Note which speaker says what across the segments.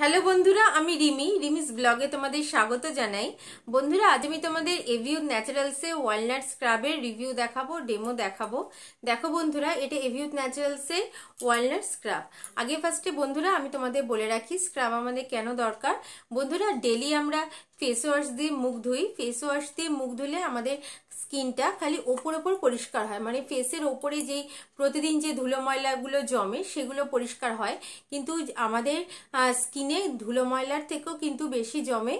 Speaker 1: hello বন্ধুরা আমি রিমি রিমিস ব্লগে তোমাদের স্বাগত জানাই বন্ধুরা আজ আমি তোমাদের এভিউ ন্যাচারালসে ওয়ালনাট স্ক্রাবের রিভিউ দেখাবো ডেমো দেখাবো দেখো বন্ধুরা এটা এভিউ ন্যাচারালসে ওয়ালনাট স্ক্রাব আগে ফার্স্টে বন্ধুরা আমি তোমাদের বলে রাখি স্ক্রাব আমাদের কেন দরকার বন্ধুরা ডেলি আমরা ফেস ওয়াশ দিয়ে মুখ ধুই ফেস ওয়াশ দিয়ে মুখ ধুলে আমাদের স্কিনটা খালি ওপর ওপর পরিষ্কার হয় মানে ফেসের ওপরে যেই প্রতিদিন যে ধুলো ময়লাগুলো জমে সেগুলো পরিষ্কার হয় কিন্তু আমাদের স্কিনে ধুলো ময়লার থেকেও কিন্তু বেশি জমে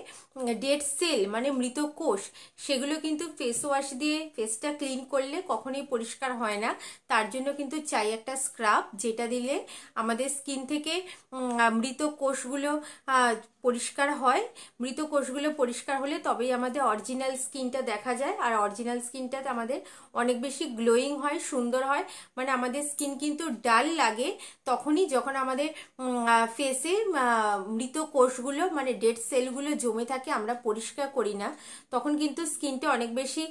Speaker 1: ডেড সেল মানে মৃত কোষ সেগুলো কিন্তু ফেস ওয়াশ দিয়ে ফেসটা ক্লিন করলে কখনোই পরিষ্কার হয় না তার জন্য কিন্তু চাই একটা স্ক্রাব যেটা দিলে আমাদের স্কিন থেকে মৃত কোষগুলো পরিষ্কার হয় মৃত কোষগুলো পরিষ্কার হলে তবেই আমাদের অরিজিনাল স্কিনটা দেখা যায় আর অরিজিনাল স্কিনটাতে আমাদের অনেক বেশি গ্লোয়িং হয় সুন্দর হয় মানে আমাদের স্কিন কিন্তু ডাল লাগে তখনই যখন আমাদের ফেসে মৃত কোষগুলো মানে ডেড সেলগুলো জমে থাকে আমরা পরিষ্কার করি না তখন কিন্তু স্কিনটা অনেক বেশি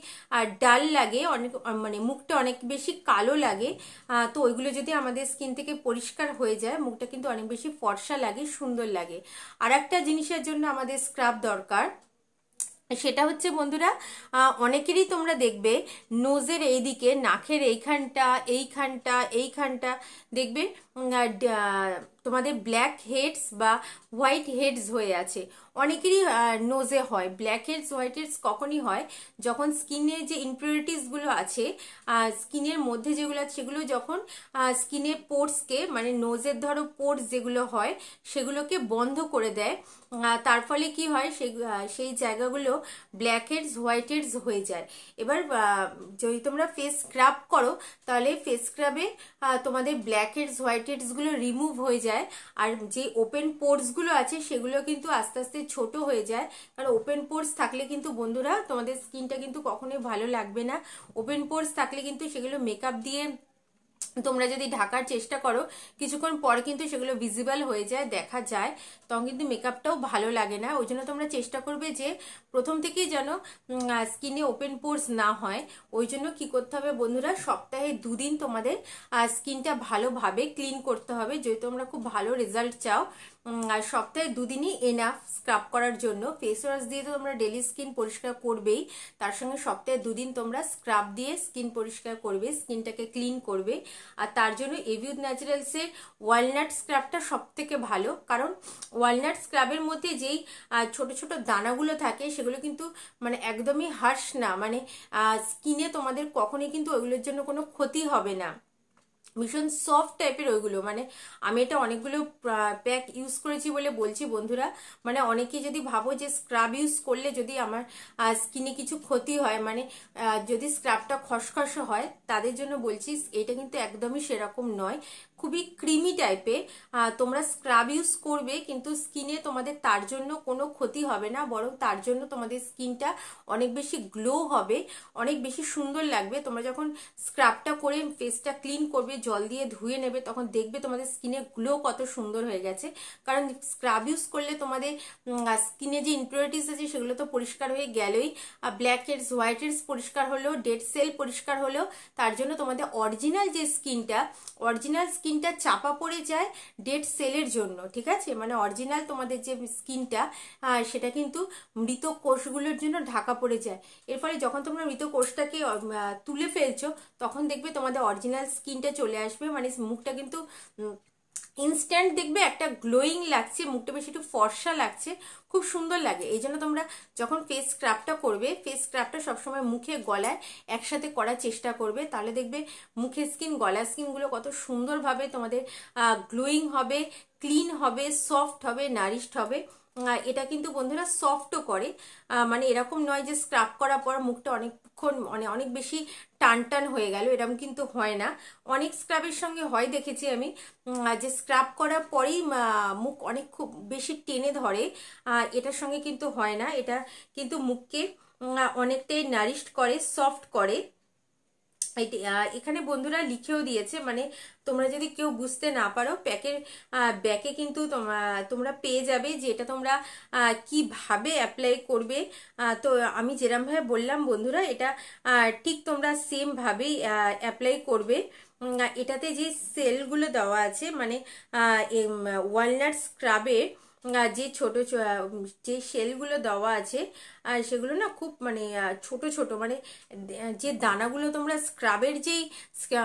Speaker 1: ডাল লাগে অনেক মানে মুখটা অনেক বেশি কালো লাগে তো ওইগুলো যদি আমাদের স্কিন থেকে পরিষ্কার হয়ে যায় মুখটা কিন্তু অনেক বেশি ফর্সা লাগে সুন্দর লাগে আর একটা জিনিসের জন্য আমাদের স্ক্রাব দরকার সেটা হচ্ছে বন্ধুরা অনেকেরই তোমরা দেখবে নোজের এইদিকে নাখের এইখানটা এইখানটা এইখানটা দেখবে তোমাদের ব্ল্যাক হেডস বা হোয়াইট হেডস হয়ে আছে অনেকেরই নোজে হয় ব্ল্যাক হেডস হোয়াইট হেডস কখনই হয় যখন স্কিনে যে ইনপিউরিটিসগুলো আছে স্কিনের মধ্যে যেগুলো আছে সেগুলো যখন স্কিনে পোর্টসকে মানে নোজের ধরো পোর্টস যেগুলো হয় সেগুলোকে বন্ধ করে দেয় তার ফলে কি হয় সেই জায়গাগুলো ব্ল্যাক হেডস হোয়াইট হেডস হয়ে যায় এবার যদি তোমরা ফেস স্ক্রাব করো তাহলে ফেস স্ক্রাবে তোমাদের ব্ল্যাক হেডস হোয়াইট ভয়েটেডসগুলো রিমুভ হয়ে যায় আর যে ওপেন পোর্সগুলো আছে সেগুলো কিন্তু আস্তে আস্তে ছোট হয়ে যায় কারণ ওপেন পোর্টস থাকলে কিন্তু বন্ধুরা তোমাদের স্কিনটা কিন্তু কখনোই ভালো লাগবে না ওপেন পোর্স থাকলে কিন্তু সেগুলো মেকআপ দিয়ে তোমরা যদি ঢাকার চেষ্টা করো কিছুক্ষণ পর কিন্তু সেগুলো ভিজিবল হয়ে যায় দেখা যায় তখন কিন্তু মেকআপটাও ভালো লাগে না ওই জন্য তোমরা চেষ্টা করবে যে প্রথম থেকেই যেন স্কিনে ওপেন পোর্স না হয় ওই জন্য কী করতে হবে বন্ধুরা সপ্তাহে দুদিন তোমাদের স্কিনটা ভালোভাবে ক্লিন করতে হবে যদি তোমরা খুব ভালো রেজাল্ট চাও আর সপ্তাহে দুদিনই এনাফ স্ক্রাব করার জন্য ফেস ওয়াশ দিয়ে তো তোমরা ডেলি স্কিন পরিষ্কার করবেই তার সঙ্গে সপ্তাহে দুদিন তোমরা স্ক্রাব দিয়ে স্কিন পরিষ্কার করবে স্কিনটাকে ক্লিন করবে আর তার জন্য এভিউথ ন্যাচারালসের ওয়ালনাট স্ক্রাবটা সব থেকে ভালো কারণ ওয়ালনাট স্ক্রাবের মধ্যে যেই ছোট ছোট দানাগুলো থাকে সেগুলো কিন্তু মানে একদমই হাস না মানে স্কিনে তোমাদের কখনই কিন্তু ওইগুলোর জন্য কোনো ক্ষতি হবে না ভীষণ সফট টাইপের ওইগুলো মানে আমি এটা অনেকগুলো প্যাক ইউজ করেছি বলে বলছি বন্ধুরা মানে অনেকে যদি ভাবো যে স্ক্রাব ইউজ করলে যদি আমার স্কিনে কিছু ক্ষতি হয় মানে যদি স্ক্রাবটা খসখস হয় তাদের জন্য বলছি এটা কিন্তু একদমই সেরকম নয় খুবই ক্রিমি টাইপের তোমরা স্ক্রাব ইউজ করবে কিন্তু স্কিনে তোমাদের তার জন্য কোনো ক্ষতি হবে না বরং তার জন্য তোমাদের স্কিনটা অনেক বেশি গ্লো হবে অনেক বেশি সুন্দর লাগবে তোমরা যখন স্ক্রাবটা করে ফেসটা ক্লিন করবে জল দিয়ে ধুয়ে নেবে তখন দেখবে তোমাদের স্কিনে গ্লো কত সুন্দর হয়ে গেছে কারণ স্ক্রাব ইউজ করলে তোমাদের স্কিনে যে ইম্পিউরিটিস আছে সেগুলো তো পরিষ্কার হয়ে গেলই আর ব্ল্যাক হেডস হোয়াইট হেডস পরিষ্কার হলেও ডেড সেল পরিষ্কার হলেও তার জন্য তোমাদের অরিজিনাল যে স্কিনটা অরিজিনাল স্কিন স্কিনটা চাপা পড়ে যায় ডেড সেলের জন্য ঠিক আছে মানে অরিজিনাল তোমাদের যে স্কিনটা সেটা কিন্তু মৃত কোষগুলোর জন্য ঢাকা পড়ে যায় এর ফলে যখন তোমরা মৃত কোষটাকে তুলে ফেলছো তখন দেখবে তোমাদের অরিজিনাল স্কিনটা চলে আসবে মানে মুখটা কিন্তু ইনস্ট্যান্ট দেখবে একটা গ্লোয়িং লাগছে মুখটা বেশি একটু ফর্সা লাগছে খুব সুন্দর লাগে এই জন্য তোমরা যখন ফেস স্ক্রাবটা করবে ফেস স্ক্রাবটা সবসময় মুখে গলায় একসাথে করার চেষ্টা করবে তাহলে দেখবে মুখের স্কিন গলার স্কিনগুলো কত সুন্দরভাবে তোমাদের গ্লোয়িং হবে ক্লিন হবে সফট হবে নারিশড হবে এটা কিন্তু বন্ধুরা সফটও করে মানে এরকম নয় যে স্ক্রাব করার পর মুখটা অনেক বেশিক্ষণ মানে অনেক বেশি টান টান হয়ে গেল এরকম কিন্তু হয় না অনেক স্ক্রাবের সঙ্গে হয় দেখেছি আমি যে স্ক্রাব করার পরেই মুখ অনেক খুব বেশি টেনে ধরে এটার সঙ্গে কিন্তু হয় না এটা কিন্তু মুখকে অনেকটাই নারিশ করে সফট করে এখানে বন্ধুরা লিখেও দিয়েছে মানে তোমরা যদি কেউ বুঝতে না পারো প্যাকের ব্যাকে কিন্তু তোমরা পেয়ে যাবে যে এটা তোমরা কিভাবে অ্যাপ্লাই করবে তো আমি যেরমভাবে বললাম বন্ধুরা এটা ঠিক তোমরা সেমভাবেই অ্যাপ্লাই করবে এটাতে যে সেলগুলো দেওয়া আছে মানে ওয়ালনাট স্ক্রাবের যে ছোট যে শেলগুলো দেওয়া আছে সেগুলো না খুব মানে ছোট ছোট মানে যে দানাগুলো তোমরা স্ক্রাবের যেই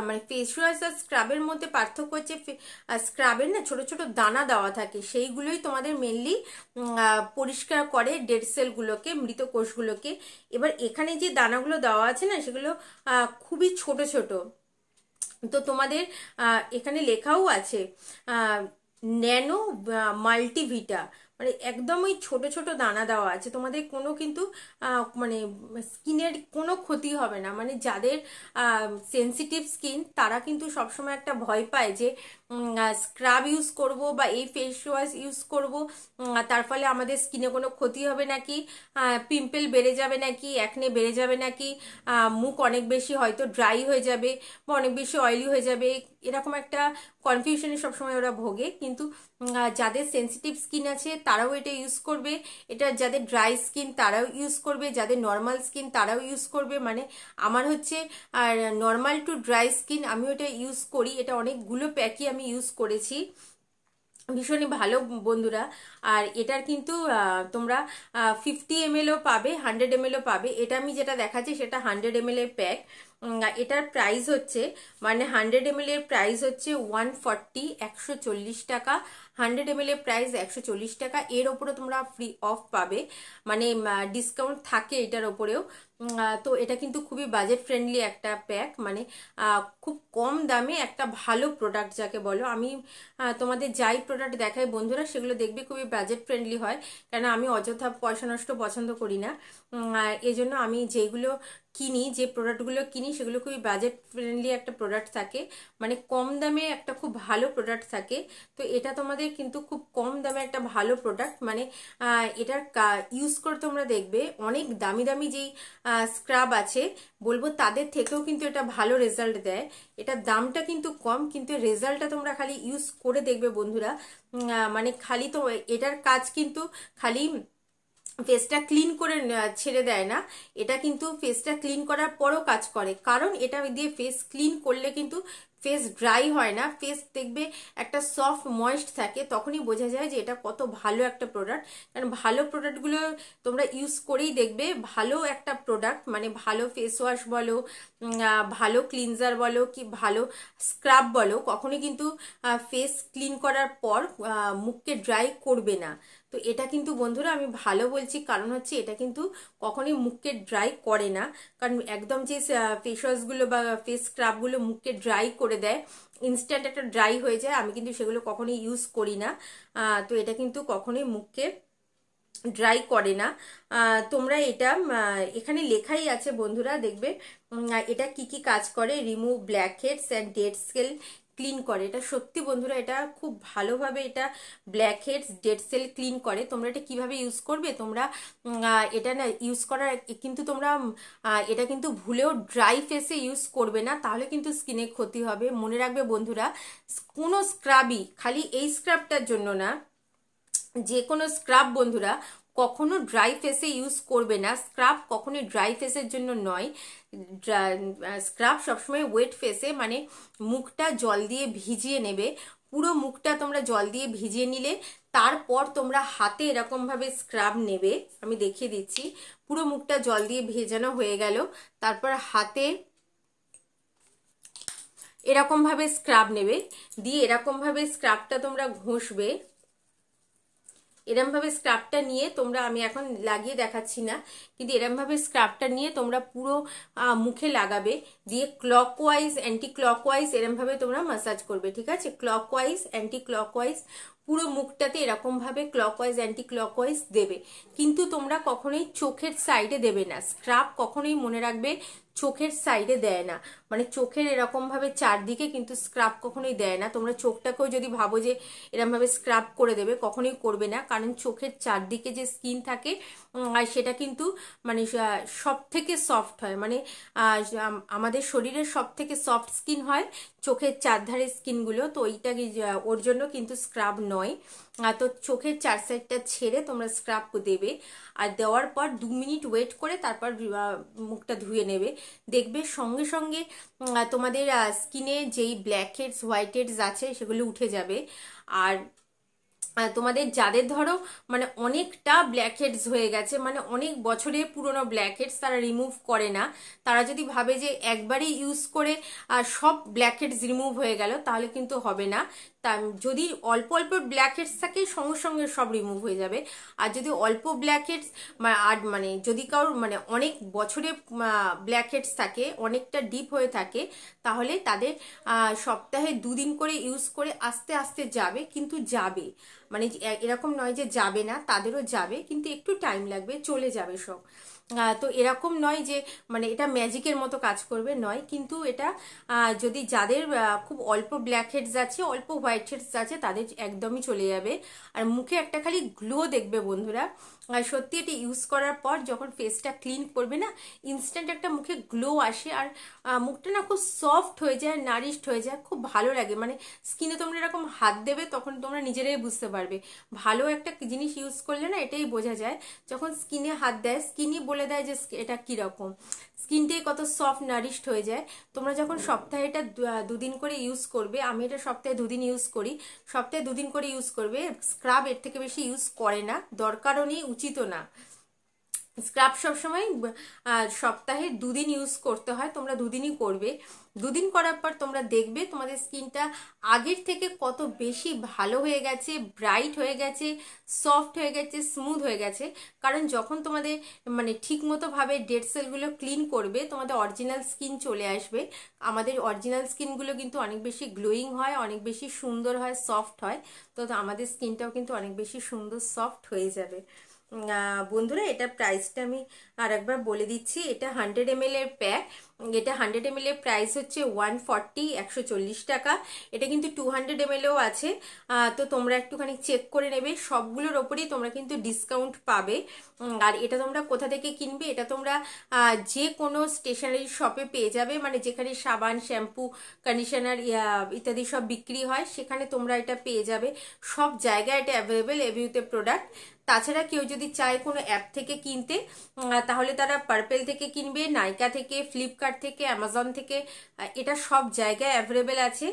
Speaker 1: মানে ফেস ওয়াশ আর স্ক্রাবের মধ্যে পার্থক্য হচ্ছে স্ক্রাবের না ছোট ছোট দানা দেওয়া থাকে সেইগুলোই তোমাদের মেনলি পরিষ্কার করে ডেড সেলগুলোকে মৃত কোষগুলোকে এবার এখানে যে দানাগুলো দেওয়া আছে না সেগুলো খুবই ছোট ছোট তো তোমাদের এখানে লেখাও আছে ন্যানো মাল্টিভিটা মানে একদমই ছোট ছোট দানা দেওয়া আছে তোমাদের কোনো কিন্তু মানে স্কিনের কোনো ক্ষতি হবে না মানে যাদের সেন্সিটিভ স্কিন তারা কিন্তু সবসময় একটা ভয় পায় যে স্ক্রাব ইউজ করব বা এই ফেস ওয়াশ ইউজ করব তার ফলে আমাদের স্কিনে কোনো ক্ষতি হবে নাকি পিম্পল বেড়ে যাবে নাকি একনে বেড়ে যাবে নাকি মুখ অনেক বেশি হয়তো ড্রাই হয়ে যাবে বা অনেক বেশি অয়েলি হয়ে যাবে এরকম একটা কনফিউশনে সবসময় ওরা ভোগে কিন্তু যাদের সেন্সিটিভ স্কিন আছে তারাও এটা ইউজ করবে এটা যাদের ড্রাই স্কিন তারাও ইউজ করবে যাদের নর্মাল স্কিন তারাও ইউজ করবে মানে আমার হচ্ছে আর নর্মাল টু ড্রাই স্কিন আমি এটা ইউজ করি এটা অনেকগুলো প্যাকই আমি ইউজ করেছি ভীষণই ভালো বন্ধুরা আর এটার কিন্তু তোমরা ফিফটি এম পাবে হান্ড্রেড এম পাবে এটা আমি যেটা দেখাচ্ছি সেটা হান্ড্রেড এম প্যাক এটার প্রাইস হচ্ছে মানে হান্ড্রেড এম এর প্রাইস হচ্ছে ওয়ান ফর্টি একশো টাকা হান্ড্রেড এম এর প্রাইস একশো টাকা এর ওপরে তোমরা ফ্রি অফ পাবে মানে ডিসকাউন্ট থাকে এটার ওপরেও তো এটা কিন্তু খুবই বাজেট ফ্রেন্ডলি একটা প্যাক মানে খুব কম দামে একটা ভালো প্রোডাক্ট যাকে বলো আমি তোমাদের যাই প্রোডাক্ট দেখাই বন্ধুরা সেগুলো দেখবে খুবই বাজেট ফ্রেন্ডলি হয় কেন আমি অযথা পয়সা নষ্ট পছন্দ করি না এজন্য আমি যেগুলো কিনি যে প্রোডাক্টগুলো কিনি সেগুলো খুবই বাজেট ফ্রেন্ডলি একটা প্রোডাক্ট থাকে মানে কম দামে একটা খুব ভালো প্রোডাক্ট থাকে তো এটা তোমাদের কিন্তু খুব কম দামে একটা ভালো প্রোডাক্ট মানে এটার ইউজ করে তোমরা দেখবে অনেক দামি দামি যেই স্ক্রাব আছে বলবো তাদের থেকেও কিন্তু এটা ভালো রেজাল্ট দেয় এটা দামটা কিন্তু কম কিন্তু রেজাল্টটা তোমরা খালি ইউজ করে দেখবে বন্ধুরা মানে খালি তো এটার কাজ কিন্তু খালি ফেসটা ক্লিন করে ছেড়ে দেয় না এটা কিন্তু ফেসটা ক্লিন করার পরও কাজ করে কারণ এটা দিয়ে ফেস ক্লিন করলে কিন্তু ফেস ড্রাই হয় না ফেস দেখবে একটা সফট ময়েস্ট থাকে তখনই বোঝা যায় যে এটা কত ভালো একটা প্রোডাক্ট কারণ ভালো প্রোডাক্টগুলো তোমরা ইউজ করেই দেখবে ভালো একটা প্রোডাক্ট মানে ভালো ফেস ওয়াশ বলো ভালো ক্লিনজার বলো কি ভালো স্ক্রাব বলো কখনোই কিন্তু ফেস ক্লিন করার পর মুখকে ড্রাই করবে না তো এটা কিন্তু বন্ধুরা আমি ভালো বলছি কারণ হচ্ছে এটা কিন্তু কখনোই মুখকে ড্রাই করে না কারণ একদম যে ফেস ওয়াশগুলো বা ফেস স্ক্রাবগুলো মুখকে ড্রাই করে দেয় ইনস্ট্যান্ট একটা ড্রাই হয়ে যায় আমি কিন্তু সেগুলো কখনোই ইউজ করি না তো এটা কিন্তু কখনোই মুখকে ড্রাই করে না তোমরা এটা এখানে লেখাই আছে বন্ধুরা দেখবে এটা কি কি কাজ করে remove black heads and dead scale clean করে এটা সত্যি বন্ধুরা এটা খুব ভালোভাবে এটা black heads dead cell clean করে তোমরা এটা কিভাবে ইউজ করবে তোমরা এটা না ইউজ করার কিন্তু তোমরা এটা কিন্তু ভুলেও ড্রাই ফেসে ইউজ করবে না তাহলে কিন্তু স্কিনে ক্ষতি হবে মনে রাখবে বন্ধুরা কোনো স্ক্রাবই খালি এই স্ক্রাবটার জন্য না যে কোনো স্ক্রাব বন্ধুরা কখনো ড্রাই ফেসে ইউজ করবে না স্ক্রাব কখনোই ড্রাই ফেসের জন্য নয় স্ক্রাব সবসময় ওয়েট ফেসে মানে মুখটা জল দিয়ে ভিজিয়ে নেবে পুরো মুখটা তোমরা জল দিয়ে ভিজিয়ে নিলে তারপর তোমরা হাতে এরকমভাবে স্ক্রাব নেবে আমি দেখিয়ে দিচ্ছি পুরো মুখটা জল দিয়ে ভেজানো হয়ে গেল তারপর হাতে এরকমভাবে স্ক্রাব নেবে দিয়ে এরকমভাবে স্ক্রাবটা তোমরা ঘষবে এরমভাবে স্ক্রাবটা নিয়ে তোমরা আমি এখন লাগিয়ে দেখাচ্ছি না কিন্তু এরমভাবে স্ক্রাবটা নিয়ে তোমরা পুরো মুখে লাগাবে দিয়ে ক্লকওয়াইজ অ্যান্টি ক্লকওয়াইজ এরমভাবে তোমরা মাসাজ করবে ঠিক আছে ক্লকওয়াইজ অ্যান্টি ক্লকওয়াইজ পুরো মুখটাতে এরকমভাবে ক্লকওয়াইজ অ্যান্টি ক্লকওয়াইজ দেবে কিন্তু তোমরা কখনোই চোখের সাইডে দেবে না স্ক্রাব কখনোই মনে রাখবে চোখের সাইডে দেয় না মানে চোখের এরকমভাবে চারদিকে কিন্তু স্ক্রাব কখনোই দেয় না তোমরা চোখটাকেও যদি ভাবো যে এরমভাবে স্ক্রাব করে দেবে কখনোই করবে না কারণ চোখের চারদিকে যে স্কিন থাকে সেটা কিন্তু মানে সব থেকে সফট হয় মানে আমাদের শরীরের সব থেকে সফট স্কিন হয় চোখের চারধারের স্কিনগুলো তো ওইটা ওর জন্য কিন্তু স্ক্রাব নয় নয় তো চোখের চার সাইডটা ছেড়ে তোমরা স্ক্রাব দেবে আর দেওয়ার পর দু মিনিট ওয়েট করে তারপর মুখটা ধুয়ে নেবে দেখবে সঙ্গে সঙ্গে তোমাদের স্কিনে যেই ব্ল্যাক হেডস হোয়াইট হেডস আছে সেগুলো উঠে যাবে আর তোমাদের যাদের ধরো মানে অনেকটা ব্ল্যাক হেডস হয়ে গেছে মানে অনেক বছরে পুরনো ব্ল্যাক হেডস তারা রিমুভ করে না তারা যদি ভাবে যে একবারই ইউজ করে সব ব্ল্যাক হেডস রিমুভ হয়ে গেল তাহলে কিন্তু হবে না তা যদি অল্প অল্প ব্ল্যাক হেডস থাকে সঙ্গে সঙ্গে সব রিমুভ হয়ে যাবে আর যদি অল্প ব্ল্যাক হেডস আর মানে যদি কারোর মানে অনেক বছরে ব্ল্যাক হেডস থাকে অনেকটা ডিপ হয়ে থাকে তাহলে তাদের সপ্তাহে দুদিন করে ইউজ করে আস্তে আস্তে যাবে কিন্তু যাবে মানে এরকম নয় যে যাবে না তাদেরও যাবে কিন্তু একটু টাইম লাগবে চলে যাবে সব তো এরকম নয় যে মানে এটা ম্যাজিকের মতো কাজ করবে নয় কিন্তু এটা যদি যাদের খুব অল্প ব্ল্যাক হেডস আছে অল্প হোয়াইট হেডস আছে তাদের একদমই চলে যাবে আর মুখে একটা খালি গ্লো দেখবে বন্ধুরা আর সত্যি এটা ইউজ করার পর যখন ফেসটা ক্লিন করবে না ইনস্ট্যান্ট একটা মুখে গ্লো আসে আর মুখটা না খুব সফট হয়ে যায় নারিশড হয়ে যায় খুব ভালো লাগে মানে স্কিনে তোমরা এরকম হাত দেবে তখন তোমরা নিজেরাই বুঝতে পারবে ভালো একটা জিনিস ইউজ করলে না এটাই বোঝা যায় যখন স্কিনে হাত দেয় স্কিনই বলে দেয় যে এটা কীরকম স্কিনটাই কত সফট নারিশড হয়ে যায় তোমরা যখন সপ্তাহে এটা দুদিন করে ইউজ করবে আমি এটা সপ্তাহে দুদিন ইউজ করি সপ্তাহে দুদিন করে ইউজ করবে স্ক্রাব এর থেকে বেশি ইউজ করে না দরকারও নেই উচিত না স্ক্রাব সবসময় সপ্তাহে দুদিন ইউজ করতে হয় তোমরা দুদিনই করবে দুদিন করার পর তোমরা দেখবে তোমাদের স্কিনটা আগের থেকে কত বেশি ভালো হয়ে গেছে ব্রাইট হয়ে গেছে সফট হয়ে গেছে স্মুথ হয়ে গেছে কারণ যখন তোমাদের মানে ঠিকমতোভাবে ডেড সেলগুলো ক্লিন করবে তোমাদের অরিজিনাল স্কিন চলে আসবে আমাদের অরিজিনাল স্কিনগুলো কিন্তু অনেক বেশি গ্লোয়িং হয় অনেক বেশি সুন্দর হয় সফট হয় তো আমাদের স্কিনটাও কিন্তু অনেক বেশি সুন্দর সফট হয়ে যাবে বন্ধুরা এটা প্রাইসটা আমি আর একবার বলে দিচ্ছি এটা হান্ড্রেড এম এর প্যাক এটা হান্ড্রেড এম এর প্রাইস হচ্ছে ওয়ান ফর্টি একশো টাকা এটা কিন্তু টু হান্ড্রেড এম আছে তো তোমরা একটুখানি চেক করে নেবে সবগুলোর ওপরেই তোমরা কিন্তু ডিসকাউন্ট পাবে আর এটা তোমরা কোথা থেকে কিনবে এটা তোমরা যে কোনো স্টেশনারি শপে পেয়ে যাবে মানে যেখানে সাবান শ্যাম্পু কন্ডিশনার ইত্যাদি সব বিক্রি হয় সেখানে তোমরা এটা পেয়ে যাবে সব জায়গায় এটা অ্যাভেলেবেল এভিউতে প্রোডাক্ট তাছাড়া কেউ যদি চায় কোনো অ্যাপ থেকে কিনতে তাহলে তারা পার্পেল থেকে কিনবে নাইকা থেকে ফ্লিপকার্ট ফ্লিপকার্ট থেকে অ্যামাজন থেকে এটা সব জায়গায় অ্যাভেলেবেল আছে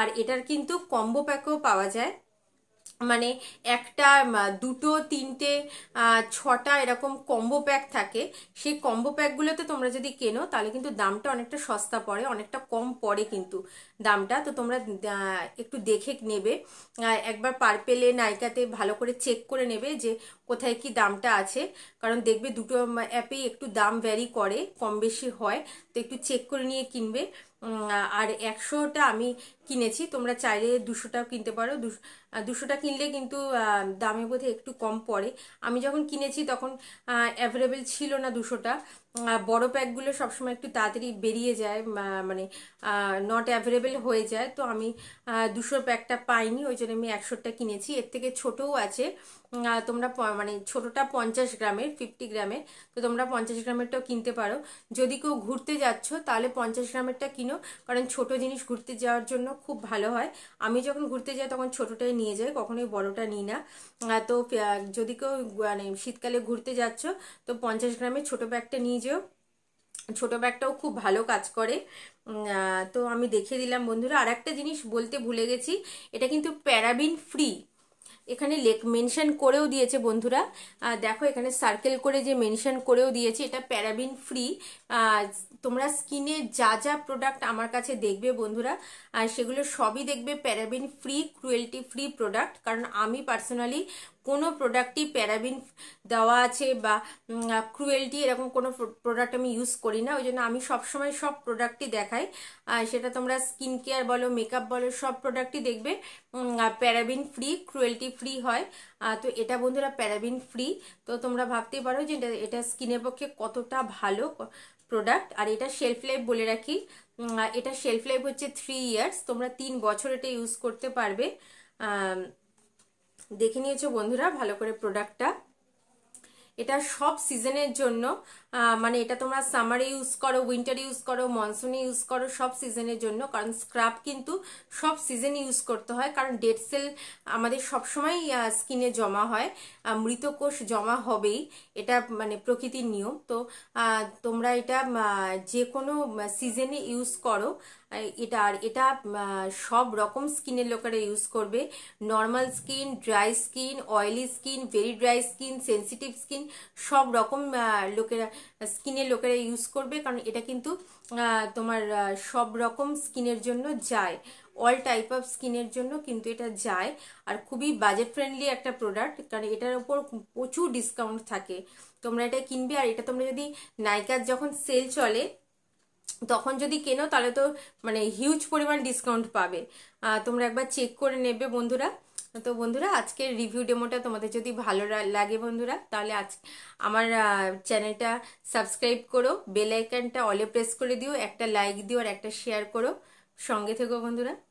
Speaker 1: আর এটার কিন্তু কম্বো প্যাকও পাওয়া যায় মানে একটা দুটো তিনটে ছটা এরকম কম্বো প্যাক থাকে সেই কম্বো প্যাকগুলোতে তোমরা যদি কেনো তাহলে কিন্তু দামটা অনেকটা সস্তা পড়ে অনেকটা কম পড়ে কিন্তু দামটা তো তোমরা একটু দেখে নেবে একবার পেলে নাইকাতে ভালো করে চেক করে নেবে যে কোথায় কি দামটা আছে কারণ দেখবে দুটো অ্যাপেই একটু দাম ভ্যারি করে কম বেশি হয় তো একটু চেক করে নিয়ে কিনবে আর একশোটা আমি কিনেছি তোমরা চাইলে দুশোটাও কিনতে পারো দুশোটা কিনলে কিন্তু দামে বোধহয় একটু কম পড়ে আমি যখন কিনেছি তখন অ্যাভেলেবেল ছিল না দুশোটা বড় প্যাকগুলো সবসময় একটু তাড়াতাড়ি বেরিয়ে যায় মানে নট অ্যাভেলেবেল হয়ে যায় তো আমি দুশোর প্যাকটা পাইনি ওই জন্য আমি একশোটা কিনেছি এর থেকে ছোটও আছে তোমরা মানে ছোটটা পঞ্চাশ গ্রামের ফিফটি গ্রামের তো তোমরা পঞ্চাশ গ্রামেরটাও কিনতে পারো যদি কেউ ঘুরতে যাচ্ছ তাহলে পঞ্চাশ গ্রামেরটা কিনো কারণ ছোট জিনিস ঘুরতে যাওয়ার জন্য খুব ভালো হয় আমি যখন ঘুরতে যাই তখন ছোটোটাই নিয়ে যাই কখনোই বড়টা নিই না তো যদি কেউ মানে শীতকালে ঘুরতে যাচ্ছ তো পঞ্চাশ গ্রামের ছোটো ব্যাগটা নিয়ে যেও ছোটো ব্যাগটাও খুব ভালো কাজ করে তো আমি দেখে দিলাম বন্ধুরা আর একটা জিনিস বলতে ভুলে গেছি এটা কিন্তু প্যারাবিন ফ্রি এখানে লেক মেনশন করেও দিয়েছে বন্ধুরা দেখো এখানে সার্কেল করে যে মেনশন করেও দিয়েছে এটা প্যারাবিন ফ্রি তোমরা স্কিনে যা যা প্রোডাক্ট আমার কাছে দেখবে বন্ধুরা সেগুলো সবই দেখবে paraben free cruelty free product কারণ আমি পার্সোনালি কোনো প্রোডাক্টই প্যারাবিন দেওয়া আছে বা ক্রুয়েলটি এরকম কোনো প্রোডাক্ট আমি ইউজ করি না ওই জন্য আমি সবসময় সব প্রোডাক্টই দেখাই সেটা তোমরা স্কিন কেয়ার বলো মেকআপ বলো সব প্রোডাক্টই দেখবে প্যারাবিন ফ্রি ক্রুয়েলটি ফ্রি হয় তো এটা বন্ধুরা প্যারাবিন ফ্রি তো তোমরা ভাবতেই পারো যে এটা স্কিনের পক্ষে কতটা ভালো প্রোডাক্ট আর এটা শেলফ লাইফ বলে রাখি এটা শেলফ লাইফ হচ্ছে থ্রি ইয়ার্স তোমরা তিন বছর এটা ইউজ করতে পারবে দেখে নিয়েছো বন্ধুরা ভালো করে প্রোডাক্টটা এটা সব সিজনের জন্য মানে এটা তোমরা সামারে ইউজ করো উইন্টারে ইউজ করো মনসুনে ইউজ করো সব সিজনের জন্য কারণ স্ক্রাব কিন্তু সব সিজনে ইউজ করতে হয় কারণ ডেড সেল আমাদের সবসময় স্কিনে জমা হয় মৃত কোষ জমা হবেই এটা মানে প্রকৃতির নিয়ম তো তোমরা এটা যে কোনো সিজনে ইউজ করো এটা আর এটা সব রকম স্কিনের লোকেরা ইউজ করবে normal skin dry skin oily skin very dry skin sensitive skin সব রকম লোকেরা স্কিনের লোকেরা ইউজ করবে কারণ এটা কিন্তু তোমার সব রকম স্কিনের জন্য যায় অল টাইপ অফ স্কিনের জন্য কিন্তু এটা যায় আর খুবই বাজেট ফ্রেন্ডলি একটা প্রোডাক্ট কারণ এটার উপর প্রচুর ডিসকাউন্ট থাকে তোমরা এটা কিনবে আর এটা তোমরা যদি নাইকার যখন সেল চলে তখন যদি কেনো তাহলে তো মানে হিউজ পরিমাণ ডিসকাউন্ট পাবে তোমরা একবার চেক করে নেবে বন্ধুরা তো বন্ধুরা আজকের রিভিউ ডেমোটা তোমাদের যদি ভালো লাগে বন্ধুরা তাহলে আজ আমার চ্যানেলটা সাবস্ক্রাইব করো বেল আইকনটা অলে প্রেস করে দিও একটা লাইক দিও আর একটা শেয়ার করো সঙ্গে থেকো বন্ধুরা